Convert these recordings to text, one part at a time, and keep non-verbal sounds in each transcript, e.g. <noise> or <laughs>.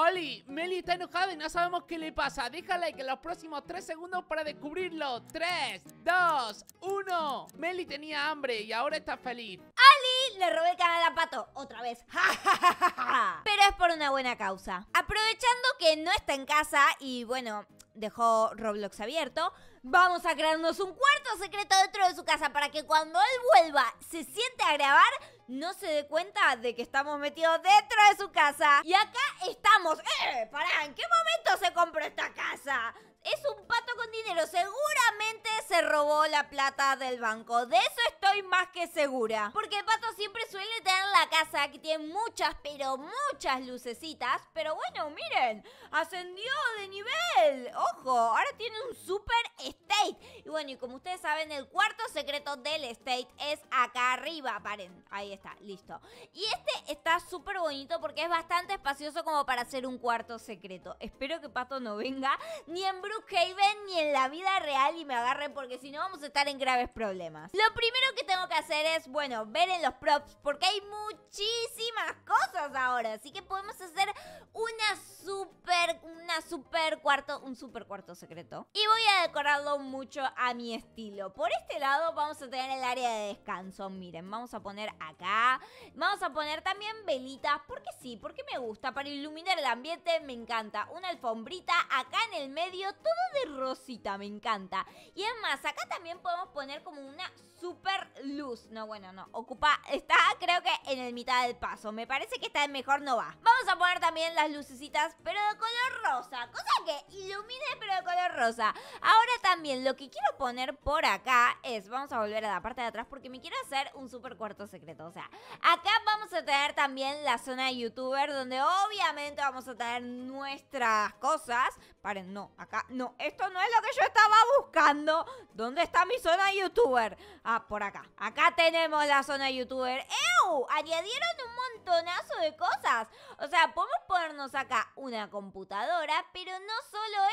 Oli, Meli está enojada y no sabemos qué le pasa. like que los próximos 3 segundos para descubrirlo. 3, 2, 1. Meli tenía hambre y ahora está feliz. ¡Oli! Le robé el canal a Pato otra vez. <laughs> Pero es por una buena causa. Aprovechando que no está en casa y bueno, dejó Roblox abierto, vamos a crearnos un cuarto secreto dentro de su casa para que cuando él vuelva se siente a grabar, no se dé cuenta de que estamos metidos dentro de su casa. Y acá estamos. ¡Eh! ¡Pará! ¿En qué momento se compró esta casa? Es un pato con dinero. Seguramente se robó la plata del banco. De eso estoy más que segura. Porque Pato siempre suele tener la casa que tiene muchas, pero muchas lucecitas. Pero bueno, miren, ascendió de nivel. Ojo, ahora tiene un super estate. Y bueno, y como ustedes saben, el cuarto secreto del estate es acá arriba. Paren, ahí está, listo. Y este está súper bonito porque es bastante espacioso como para hacer un cuarto secreto. Espero que Pato no venga ni en Brookhaven ni en la vida real y me agarren porque si no vamos a estar en graves problemas. Lo primero que tengo que hacer es, bueno, ver en los props porque hay muchísimas cosas ahora. Así que podemos hacer una super, una super cuarto, un súper cuarto secreto. Y voy a decorarlo mucho a mi estilo. Por este lado vamos a tener el área de descanso. Miren, vamos a poner acá. Vamos a poner también velitas porque sí, porque me gusta. Para iluminar el ambiente me encanta. Una alfombrita acá en el medio, todo de me encanta. Y es más, acá también podemos poner como una super luz. No, bueno, no. Ocupa, está creo que en el mitad del paso. Me parece que esta mejor no va. Vamos a poner también las lucecitas, pero de color rosa. Cosa que ilumine, pero de color rosa. Ahora también lo que quiero poner por acá es... Vamos a volver a la parte de atrás porque me quiero hacer un super cuarto secreto. O sea, acá vamos a tener también la zona de youtuber donde obviamente vamos a tener nuestras cosas. Paren, no, acá, no, esto no es lo que yo estaba buscando. ¿Dónde está mi zona youtuber? Ah, por acá. Acá tenemos la zona youtuber. ¡Ew! Añadieron un montonazo de cosas. O sea, podemos nos saca una computadora, pero no solo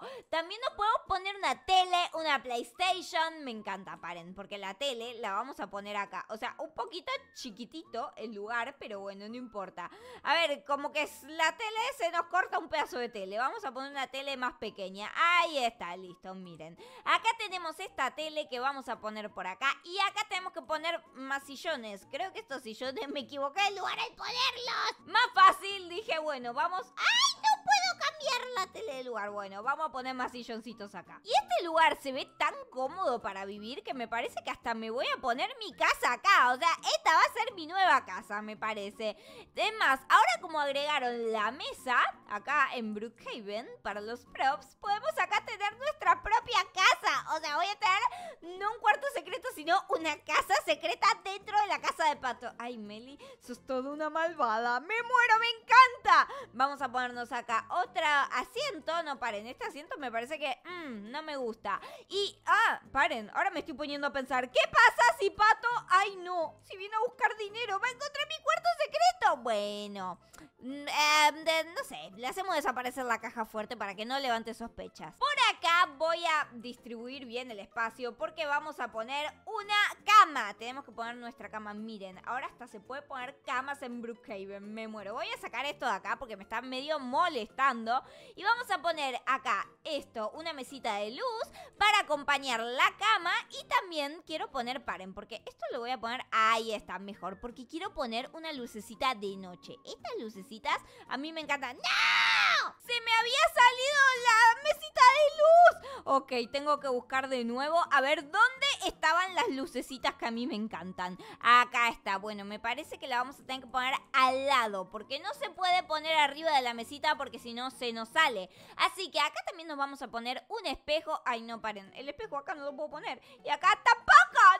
eso, también nos podemos poner una tele, una PlayStation, me encanta, paren, porque la tele la vamos a poner acá, o sea, un poquito chiquitito el lugar, pero bueno, no importa. A ver, como que la tele se nos corta un pedazo de tele, vamos a poner una tele más pequeña, ahí está, listo, miren. Acá tenemos esta tele que vamos a poner por acá y acá tenemos que poner más sillones, creo que estos sillones me equivoqué el lugar al ponerlos. Más fácil, dije, bueno bueno, vamos... ¡Ay, no puedo cambiar la tele de lugar! Bueno, vamos a poner más silloncitos acá. Y este lugar se ve tan cómodo para vivir que me parece que hasta me voy a poner mi casa acá. O sea, esta va a ser mi nueva casa, me parece. además ahora como agregaron la mesa acá en Brookhaven para los props, podemos acá tener nuestra propia casa. O sea, voy a tener no un cuarto secreto, sino una casa secreta dentro de la casa de Pato. Ay, Meli, sos toda una malvada. ¡Me muero! ¡Me encanta! vamos a ponernos acá otra asiento. No paren, este asiento me parece que mm, no me gusta. Y, ah, paren, ahora me estoy poniendo a pensar, ¿qué pasa si Pato, ay no, si viene a buscar dinero, va a encontrar mi cuarto secreto? Bueno, mm, eh, no sé, le hacemos desaparecer la caja fuerte para que no levante sospechas. Por acá voy a distribuir bien el espacio porque vamos a poner una cama. Tenemos que poner nuestra cama, miren, ahora hasta se puede poner camas en Brookhaven, me muero. Voy a sacar esto de acá porque me está medio molestando. Y vamos a poner acá esto, una mesita de luz para acompañar la cama. Y también quiero poner, paren, porque esto lo voy a poner, ahí está mejor, porque quiero poner una lucecita de noche. Estas lucecitas a mí me encantan. ¡No! Se me había salido la mesita de luz. Ok, tengo que buscar de nuevo a ver dónde estaban las lucecitas que a mí me encantan. Acá está. Bueno, me parece que la vamos a tener que poner al lado. Porque no se puede poner arriba de la mesita porque si no se nos sale. Así que acá también nos vamos a poner un espejo. Ay, no, paren. El espejo acá no lo puedo poner. Y acá tampoco.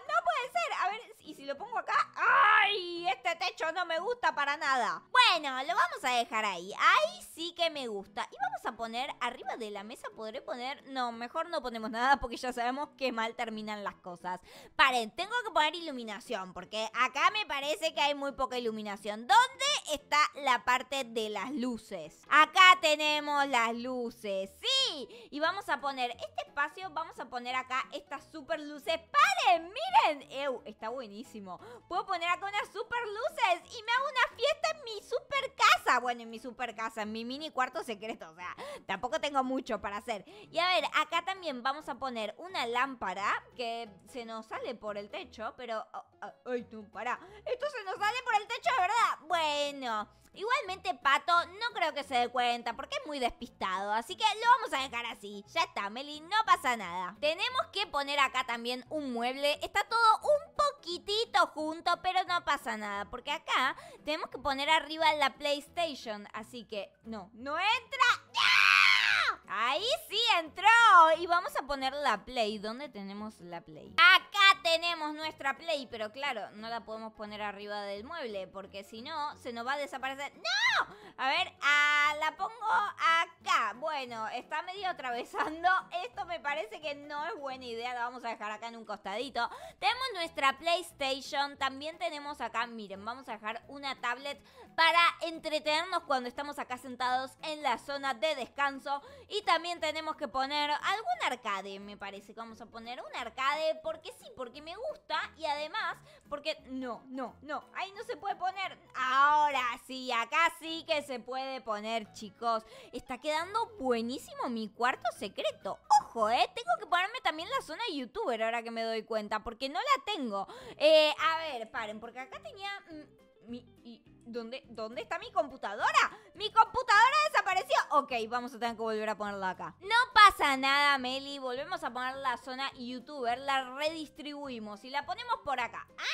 No puede ser. A ver, y si lo pongo acá... ¡Ah! no me gusta para nada. Bueno, lo vamos a dejar ahí. Ahí sí que me gusta. Y vamos a poner arriba de la mesa, podré poner... No, mejor no ponemos nada porque ya sabemos que mal terminan las cosas. Paren, tengo que poner iluminación porque acá me parece que hay muy poca iluminación. ¿Dónde está la parte de las luces. Acá tenemos las luces, sí. Y vamos a poner este espacio, vamos a poner acá estas super luces. ¡Paren! ¡Miren! ¡Ew! Está buenísimo. Puedo poner acá unas super luces y me hago una fiesta en mi super casa. Bueno, en mi super casa, en mi mini cuarto secreto. O sea, tampoco tengo mucho para hacer. Y a ver, acá también vamos a poner una lámpara que se nos sale por el techo, pero... Oh, oh, ¡Ay, tú, para! Esto se nos sale por el techo, de verdad. Bueno no. Igualmente Pato no creo que se dé cuenta porque es muy despistado, así que lo vamos a dejar así. Ya está, Meli, no pasa nada. Tenemos que poner acá también un mueble. Está todo un poquitito junto, pero no pasa nada porque acá tenemos que poner arriba la PlayStation, así que no, no entra Ahí sí entró. Y vamos a poner la play. ¿Dónde tenemos la play? Acá tenemos nuestra play. Pero claro, no la podemos poner arriba del mueble. Porque si no, se nos va a desaparecer. ¡No! A ver, ah bueno, está medio atravesando. Esto me parece que no es buena idea. La vamos a dejar acá en un costadito. Tenemos nuestra PlayStation. También tenemos acá, miren, vamos a dejar una tablet para entretenernos cuando estamos acá sentados en la zona de descanso. Y también tenemos que poner algún arcade, me parece que vamos a poner un arcade. Porque sí, porque me gusta. Y además, porque no, no, no. Ahí no se puede poner y acá sí que se puede poner, chicos. Está quedando buenísimo mi cuarto secreto. Ojo, ¿eh? Tengo que ponerme también la zona youtuber ahora que me doy cuenta, porque no la tengo. Eh, a ver, paren, porque acá tenía... mi, y, ¿dónde, ¿Dónde está mi computadora? ¡Mi computadora desapareció! Ok, vamos a tener que volver a ponerla acá. No pasa nada, Meli. Volvemos a poner la zona youtuber, la redistribuimos y la ponemos por acá. ¡Ah!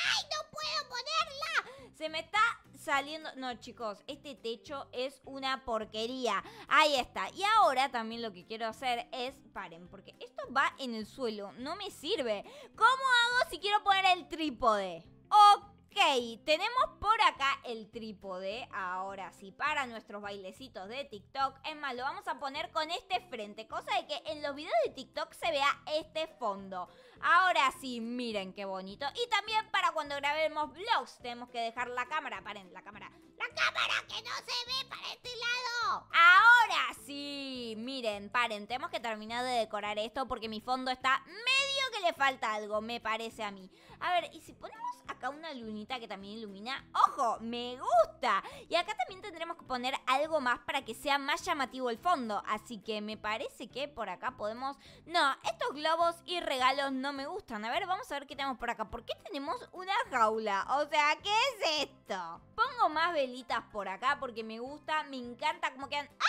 Se me está saliendo... No, chicos, este techo es una porquería. Ahí está. Y ahora también lo que quiero hacer es... Paren, porque esto va en el suelo. No me sirve. ¿Cómo hago si quiero poner el trípode? Ok. tenemos por acá el trípode, ahora sí, para nuestros bailecitos de TikTok. Es más, lo vamos a poner con este frente, cosa de que en los videos de TikTok se vea este fondo. Ahora sí, miren qué bonito. Y también para cuando grabemos vlogs tenemos que dejar la cámara. Paren, la cámara. ¡La cámara que no se ve para este lado! Ahora sí, miren, paren. Tenemos que terminar de decorar esto porque mi fondo está medio que le falta algo, me parece a mí. A ver, y si ponemos acá una lunita que también ilumina, ¡ojo! ¡Me gusta! Y acá también tendremos que poner algo más para que sea más llamativo el fondo. Así que me parece que por acá podemos... No, estos globos y regalos no me gustan. A ver, vamos a ver qué tenemos por acá. ¿Por qué tenemos una jaula? O sea, ¿qué es esto? Pongo más velitas por acá porque me gusta, me encanta como quedan... ¡Ah!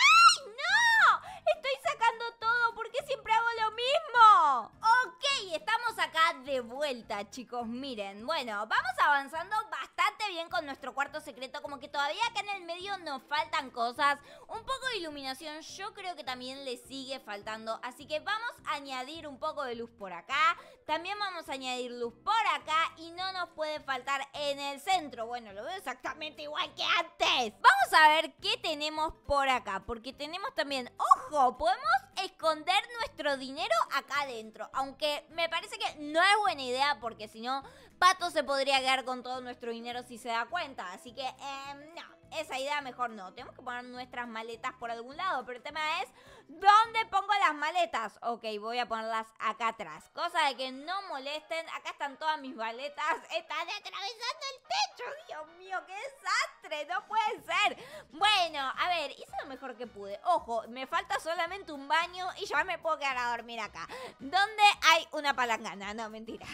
Estoy sacando todo. porque siempre hago lo mismo? Ok, estamos acá de vuelta, chicos. Miren, bueno, vamos avanzando bastante bien con nuestro cuarto secreto. Como que todavía acá en el medio nos faltan cosas. Un poco de iluminación yo creo que también le sigue faltando. Así que vamos a añadir un poco de luz por acá. También vamos a añadir luz por acá. Y no nos puede faltar en el centro. Bueno, lo veo exactamente igual que antes. Vamos a ver qué tenemos por acá. Porque tenemos también... ¡Ojo! podemos esconder nuestro dinero acá adentro. Aunque me parece que no es buena idea porque si no, Pato se podría quedar con todo nuestro dinero si se da cuenta. Así que, em, no esa idea mejor no. Tenemos que poner nuestras maletas por algún lado, pero el tema es, ¿dónde pongo las maletas? Ok, voy a ponerlas acá atrás. Cosa de que no molesten. Acá están todas mis maletas. Están atravesando el techo. Dios mío, qué desastre. No puede ser. Bueno, a ver, hice lo mejor que pude. Ojo, me falta solamente un baño y ya me puedo quedar a dormir acá. ¿dónde hay una palangana. No, mentira.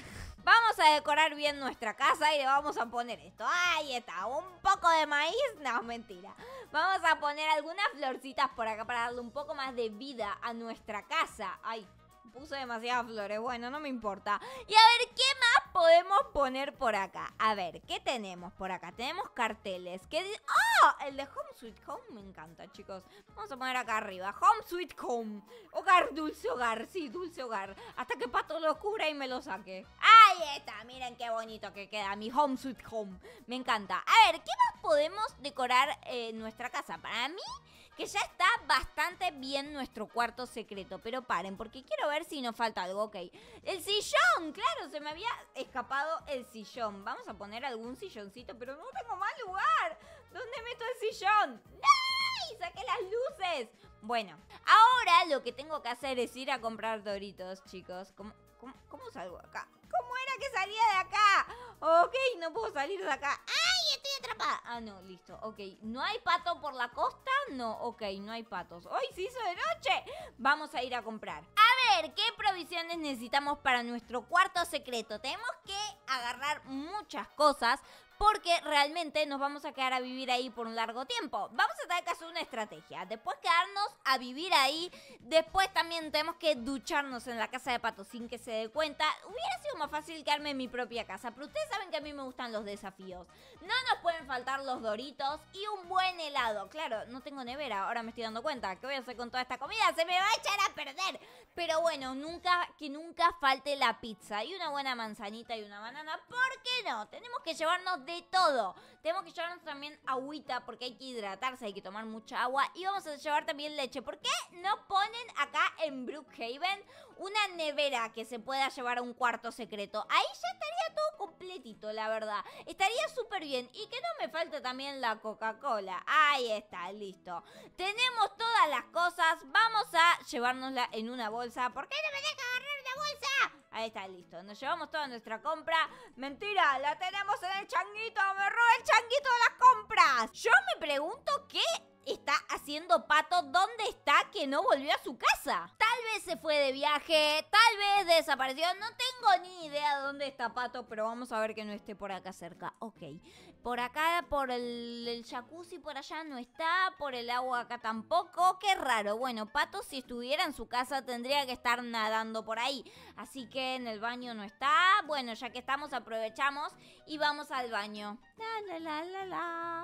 Vamos a decorar bien nuestra casa y le vamos a poner esto. Ahí está, un poco de maíz. No, mentira. Vamos a poner algunas florcitas por acá para darle un poco más de vida a nuestra casa. Ay, puse demasiadas flores. Bueno, no me importa. Y a ver, ¿qué más podemos poner por acá? A ver, ¿qué tenemos por acá? Tenemos carteles. ¿Qué ¡Oh! El de Home Sweet Home me encanta, chicos. Vamos a poner acá arriba. Home Sweet Home. Hogar, dulce hogar. Sí, dulce hogar. Hasta que Pato lo oscura y me lo saque. ¡Ah! miren qué bonito que queda mi home sweet home. Me encanta. A ver, ¿qué más podemos decorar eh, nuestra casa? Para mí, que ya está bastante bien nuestro cuarto secreto. Pero paren, porque quiero ver si nos falta algo. Ok. El sillón, claro, se me había escapado el sillón. Vamos a poner algún silloncito, pero no tengo más lugar. ¿Dónde meto el sillón? ¡Ay! ¡Saqué las luces! Bueno, ahora lo que tengo que hacer es ir a comprar doritos, chicos. cómo salgo acá? que salía de acá. Ok, no puedo salir de acá. ¡Ay, estoy atrapada! Ah, no, listo. Ok, ¿no hay pato por la costa? No, ok, no hay patos. ¡Hoy se hizo de noche! Vamos a ir a comprar. A ver, ¿qué provisiones necesitamos para nuestro cuarto secreto? Tenemos que agarrar muchas cosas porque realmente nos vamos a quedar a vivir ahí por un largo tiempo. Vamos a tener que hacer una estrategia. Después quedarnos a vivir ahí. Después también tenemos que ducharnos en la casa de Pato sin que se dé cuenta. Hubiera sido más fácil quedarme en mi propia casa, pero ustedes saben que a mí me gustan los desafíos. No nos pueden faltar los doritos y un buen helado. Claro, no tengo nevera, ahora me estoy dando cuenta. ¿Qué voy a hacer con toda esta comida? Se me va a echar a perder. Pero bueno, nunca, que nunca falte la pizza y una buena manzanita y una banana. ¿Por qué no? Tenemos que llevarnos de todo. Tenemos que llevarnos también agüita porque hay que hidratarse, hay que tomar mucha agua. Y vamos a llevar también leche. ¿Por qué no ponen acá en Brookhaven una nevera que se pueda llevar a un cuarto secreto? Ahí ya estaría todo completito, la verdad. Estaría súper bien. Y que no me falte también la Coca-Cola. Ahí está, listo. Tenemos todas las cosas. Vamos a llevárnosla en una bolsa. ¿Por qué no me deja agarrar la bolsa? Ahí está, listo. Nos llevamos toda nuestra compra. Mentira, la tenemos en el changuito. Me roba el changuito de las compras. Yo me pregunto qué está haciendo Pato. ¿Dónde está que no volvió a su casa? Tal vez se fue de viaje. Tal vez desapareció. No tengo ni idea dónde está Pato. Pero vamos a ver que no esté por acá cerca. Ok. Por acá, por el, el jacuzzi, por allá no está. Por el agua acá tampoco. Qué raro. Bueno, Pato si estuviera en su casa tendría que estar nadando por ahí. Así que en el baño no está. Bueno, ya que estamos, aprovechamos y vamos al baño.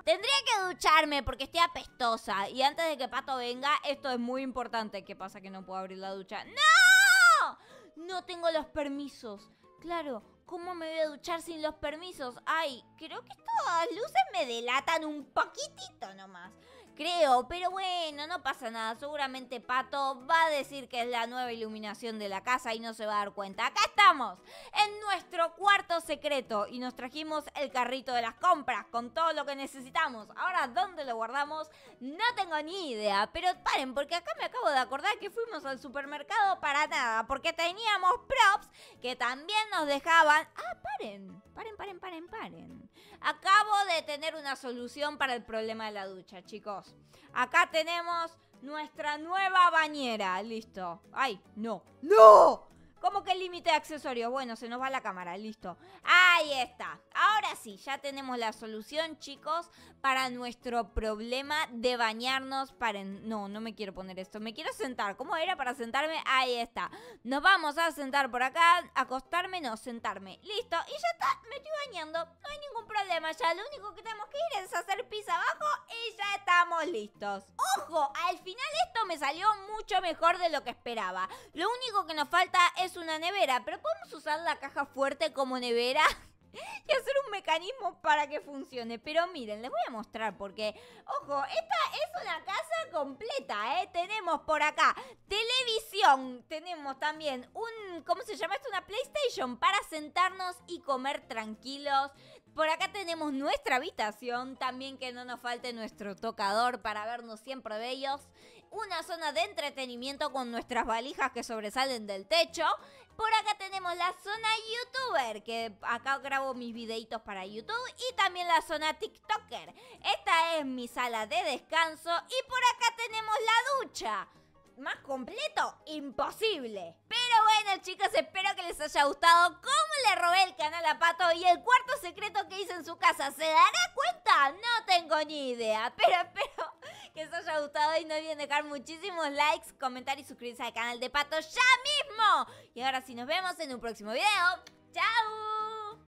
Tendría que ducharme porque estoy apestosa. Y antes de que Pato venga, esto es muy importante. ¿Qué pasa que no puedo abrir la ducha? ¡No! No tengo los permisos. Claro, ¿cómo me voy a duchar sin los permisos? Ay, creo que estas luces me delatan un poquitito nomás creo, pero bueno, no pasa nada. Seguramente Pato va a decir que es la nueva iluminación de la casa y no se va a dar cuenta. Acá estamos, en nuestro cuarto secreto y nos trajimos el carrito de las compras con todo lo que necesitamos. Ahora, ¿dónde lo guardamos? No tengo ni idea, pero paren, porque acá me acabo de acordar que fuimos al supermercado para nada, porque teníamos props que también nos dejaban paren, paren, paren, paren, paren. Acabo de tener una solución para el problema de la ducha, chicos. Acá tenemos nuestra nueva bañera, listo. Ay, no, no, ¿Cómo que el límite de accesorios. Bueno, se nos va la cámara, listo. Ahí está. Ahora sí, ya tenemos la solución, chicos, para nuestro problema de bañarnos para... No, no me quiero poner esto. Me quiero sentar. ¿Cómo era para sentarme? Ahí está. Nos vamos a sentar por acá, acostarme, no, sentarme. Listo. Y ya está, me estoy bañando. No hay ningún problema ya. Lo único que tenemos que ir es hacer pis abajo y ya estamos listos. ¡Ojo! Al final esto me salió mucho mejor de lo que esperaba. Lo único que nos falta es una nevera, pero podemos usar la caja fuerte como nevera <laughs> y hacer un mecanismo para que funcione. Pero miren, les voy a mostrar porque, ojo, esta es una casa completa, ¿eh? Tenemos por acá televisión, tenemos también un, ¿cómo se llama esto? Una PlayStation para sentarnos y comer tranquilos. Por acá tenemos nuestra habitación, también que no nos falte nuestro tocador para vernos siempre bellos una zona de entretenimiento con nuestras valijas que sobresalen del techo. Por acá tenemos la zona youtuber, que acá grabo mis videitos para YouTube. Y también la zona TikToker. Esta es mi sala de descanso. Y por acá tenemos la ducha más completo, imposible. Pero bueno, chicos, espero que les haya gustado cómo le robé el canal a Pato y el cuarto secreto que hice en su casa. ¿Se dará cuenta? No tengo ni idea, pero espero que os haya gustado y no olviden dejar muchísimos likes, comentar y suscribirse al canal de Pato ya mismo. Y ahora sí nos vemos en un próximo video. ¡Chao!